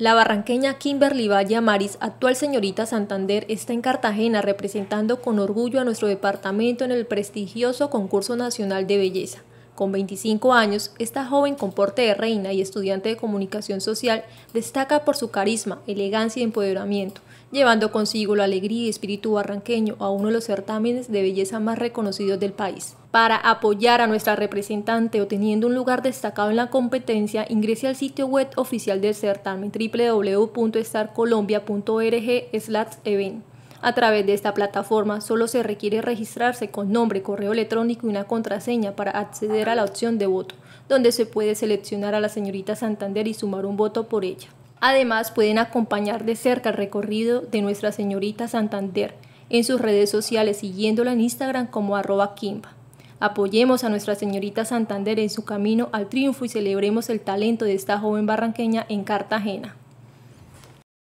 La barranqueña Kimberly Valle Amaris, actual señorita Santander, está en Cartagena representando con orgullo a nuestro departamento en el prestigioso concurso nacional de belleza. Con 25 años, esta joven con porte de reina y estudiante de comunicación social destaca por su carisma, elegancia y empoderamiento llevando consigo la alegría y espíritu barranqueño a uno de los certámenes de belleza más reconocidos del país. Para apoyar a nuestra representante o teniendo un lugar destacado en la competencia, ingrese al sitio web oficial del certamen www.starcolombia.org/event. A través de esta plataforma solo se requiere registrarse con nombre, correo electrónico y una contraseña para acceder a la opción de voto, donde se puede seleccionar a la señorita Santander y sumar un voto por ella. Además, pueden acompañar de cerca el recorrido de Nuestra Señorita Santander en sus redes sociales siguiéndola en Instagram como arroba Apoyemos a Nuestra Señorita Santander en su camino al triunfo y celebremos el talento de esta joven barranqueña en Cartagena.